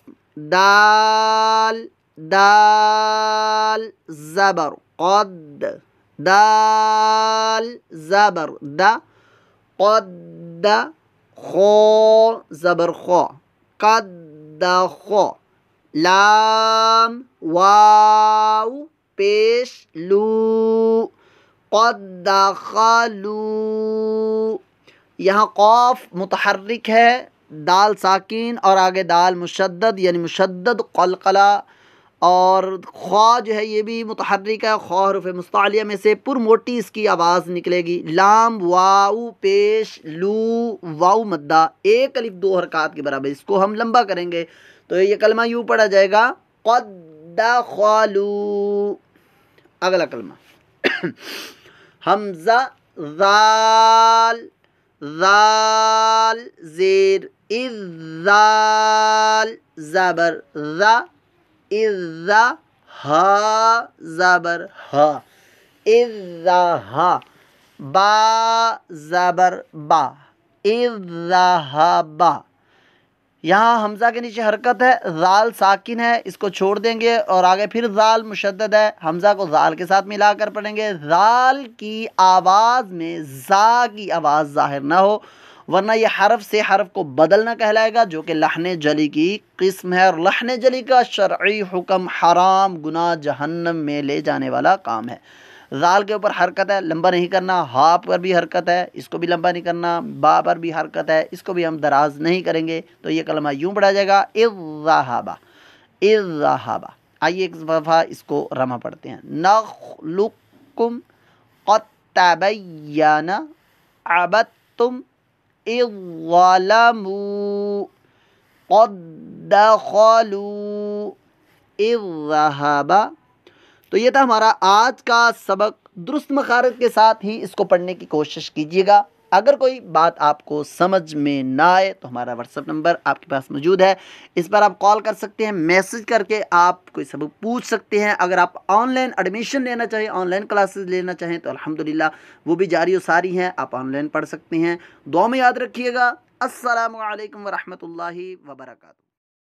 दाल दाल ज़बर कद दाल ज़बर द कद खो ज़बर खो कद खो लाम वाव पेश लू कद खलू यहाँ कौफ मतहरक है दाल साकिन और आगे दाल मुशद्द यानी मुशद्द कलकला और ख्वा जो है ये भी है ख्वा हरफ मुस्तालिया में से पुरमोटी इसकी आवाज़ निकलेगी लाम वाऊ पेश लू वाऊ मद्दा एक अलिफ दो हरकत के बराबर इसको हम लंबा करेंगे तो ये कलमा यूँ पढ़ा जाएगा कद्दा खालू अगला कलमा हमजा जाल जाल जेर जाल जबर जा इज़ा हा ज़बर हा इज़ा हा बा ज़बर बा इज़ा हा बा यहाँ हमज़ा के नीचे हरकत है ज़ाल साकिन है इसको छोड़ देंगे और आगे फिर ज़ाल मुशद है हमज़ा को ज़ाल के साथ मिला कर पढ़ेंगे ज़ाल की आवाज़ में ज़ा की आवाज़ ज़ाहिर ना हो वरना यह हरफ से हरफ को बदलना कहलाएगा जो कि लहन जली की किस्म है और लहन जली का शर्य हुक्म हराम गुना जहन्नम में ले जाने वाला काम है जाल के ऊपर हरकत है लंबा नहीं करना हाप पर भी हरकत है इसको भी लंबा नहीं करना बा पर भी हरकत है इसको भी हम दराज नहीं करेंगे तो ये कलमा यूँ पढ़ा जाएगा इजाहाबा इजाहाबा आइए एक दफ़ा इसको रमा पढ़ते हैं नखलुकुम कतबैना अबत तुम إظلموا قد दखलू तो ये था हमारा आज का सबक दुरुस्त मखारत के साथ ही इसको पढ़ने की कोशिश कीजिएगा अगर कोई बात आपको समझ में ना आए तो हमारा व्हाट्सअप नंबर आपके पास मौजूद है इस पर आप कॉल कर सकते हैं मैसेज करके आप कोई सबक पूछ सकते हैं अगर आप ऑनलाइन एडमिशन लेना चाहें ऑनलाइन क्लासेस लेना चाहें तो अल्हम्दुलिल्लाह वो भी जारी और सारी हैं आप ऑनलाइन पढ़ सकते हैं दुआ में याद रखिएगा असलकम वरहमल वर्का